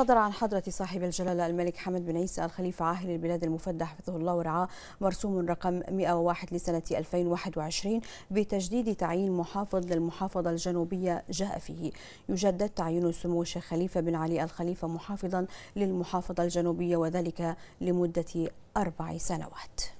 صدر عن حضرة صاحب الجلالة الملك حمد بن عيسى الخليفة عاهل البلاد المفدى حفظه الله ورعاه مرسوم رقم 101 لسنة 2021 بتجديد تعيين محافظ للمحافظة الجنوبية جاء فيه يجدد تعيين سمو الشيخ خليفة بن علي الخليفة محافظا للمحافظة الجنوبية وذلك لمدة أربع سنوات